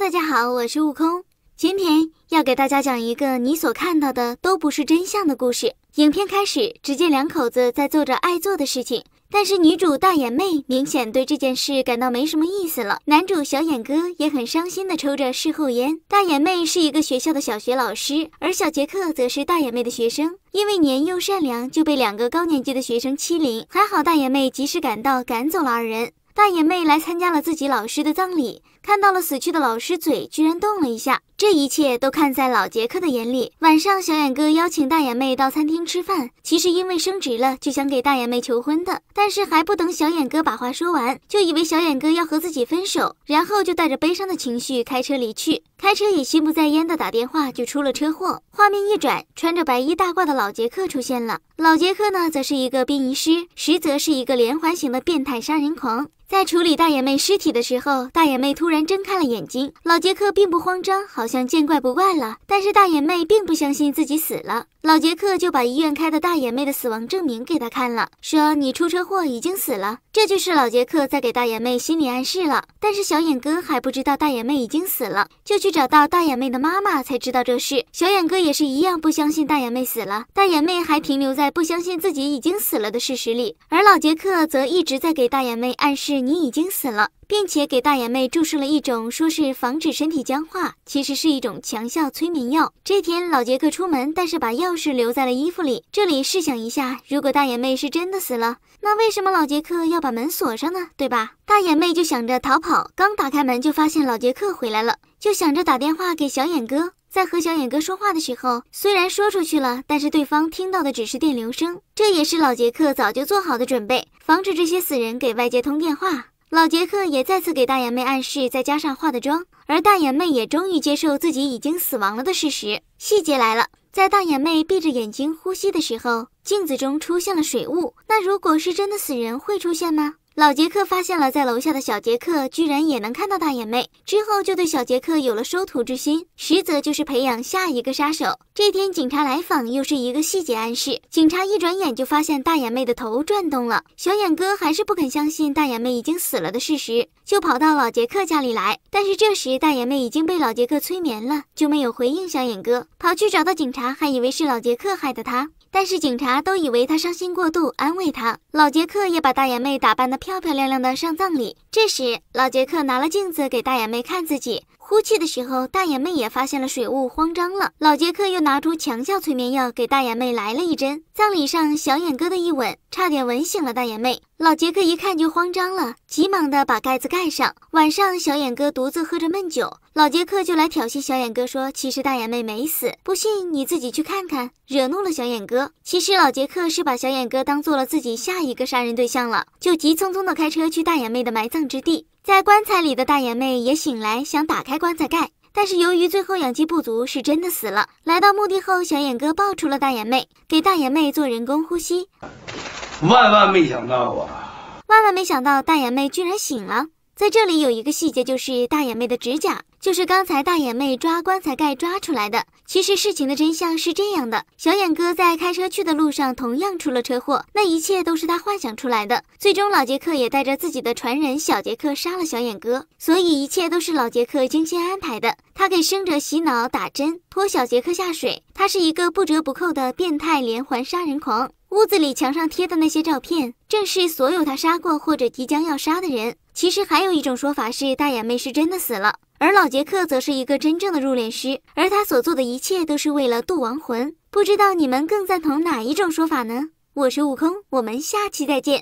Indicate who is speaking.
Speaker 1: 大家好，我是悟空，今天要给大家讲一个你所看到的都不是真相的故事。影片开始，只见两口子在做着爱做的事情，但是女主大眼妹明显对这件事感到没什么意思了，男主小眼哥也很伤心的抽着事后烟。大眼妹是一个学校的小学老师，而小杰克则是大眼妹的学生，因为年幼善良就被两个高年级的学生欺凌，还好大眼妹及时赶到，赶走了二人。大眼妹来参加了自己老师的葬礼，看到了死去的老师嘴居然动了一下，这一切都看在老杰克的眼里。晚上，小眼哥邀请大眼妹到餐厅吃饭，其实因为升职了就想给大眼妹求婚的，但是还不等小眼哥把话说完，就以为小眼哥要和自己分手，然后就带着悲伤的情绪开车离去，开车也心不在焉的打电话就出了车祸。画面一转，穿着白衣大褂的老杰克出现了，老杰克呢则是一个殡仪师，实则是一个连环型的变态杀人狂。在处理大眼妹尸体的时候，大眼妹突然睁开了眼睛。老杰克并不慌张，好像见怪不怪了。但是大眼妹并不相信自己死了，老杰克就把医院开的大眼妹的死亡证明给他看了，说你出车祸已经死了。这就是老杰克在给大眼妹心理暗示了。但是小眼哥还不知道大眼妹已经死了，就去找到大眼妹的妈妈才知道这事。小眼哥也是一样不相信大眼妹死了，大眼妹还停留在不相信自己已经死了的事实里，而老杰克则一直在给大眼妹暗示。你已经死了，并且给大眼妹注射了一种说是防止身体僵化，其实是一种强效催眠药。这天老杰克出门，但是把钥匙留在了衣服里。这里试想一下，如果大眼妹是真的死了，那为什么老杰克要把门锁上呢？对吧？大眼妹就想着逃跑，刚打开门就发现老杰克回来了，就想着打电话给小眼哥。在和小眼哥说话的时候，虽然说出去了，但是对方听到的只是电流声。这也是老杰克早就做好的准备，防止这些死人给外界通电话。老杰克也再次给大眼妹暗示，再加上化的妆，而大眼妹也终于接受自己已经死亡了的事实。细节来了，在大眼妹闭着眼睛呼吸的时候，镜子中出现了水雾。那如果是真的死人会出现吗？老杰克发现了在楼下的小杰克居然也能看到大眼妹，之后就对小杰克有了收徒之心，实则就是培养下一个杀手。这天警察来访，又是一个细节暗示。警察一转眼就发现大眼妹的头转动了。小眼哥还是不肯相信大眼妹已经死了的事实，就跑到老杰克家里来。但是这时大眼妹已经被老杰克催眠了，就没有回应。小眼哥跑去找到警察，还以为是老杰克害的他，但是警察都以为他伤心过度，安慰他。老杰克也把大眼妹打扮得漂漂亮亮的上葬礼。这时老杰克拿了镜子给大眼妹看自己。呼气的时候，大眼妹也发现了水雾，慌张了。老杰克又拿出强效催眠药，给大眼妹来了一针。葬礼上，小眼哥的一吻，差点吻醒了大眼妹。老杰克一看就慌张了，急忙的把盖子盖上。晚上，小眼哥独自喝着闷酒，老杰克就来挑衅小眼哥说：“其实大眼妹没死，不信你自己去看看。”惹怒了小眼哥。其实老杰克是把小眼哥当做了自己下一个杀人对象了，就急匆匆的开车去大眼妹的埋葬之地。在棺材里的大眼妹也醒来，想打开棺材盖，但是由于最后氧气不足，是真的死了。来到墓地后，小眼哥抱出了大眼妹，给大眼妹做人工呼吸。万万没想到啊！万万没想到，大眼妹居然醒了。在这里有一个细节，就是大眼妹的指甲，就是刚才大眼妹抓棺材盖抓出来的。其实事情的真相是这样的：小眼哥在开车去的路上同样出了车祸，那一切都是他幻想出来的。最终老杰克也带着自己的传人小杰克杀了小眼哥，所以一切都是老杰克精心安排的。他给生者洗脑打针，拖小杰克下水。他是一个不折不扣的变态连环杀人狂。屋子里墙上贴的那些照片，正是所有他杀过或者即将要杀的人。其实还有一种说法是，大眼妹是真的死了，而老杰克则是一个真正的入殓师，而他所做的一切都是为了渡亡魂。不知道你们更赞同哪一种说法呢？我是悟空，我们下期再见。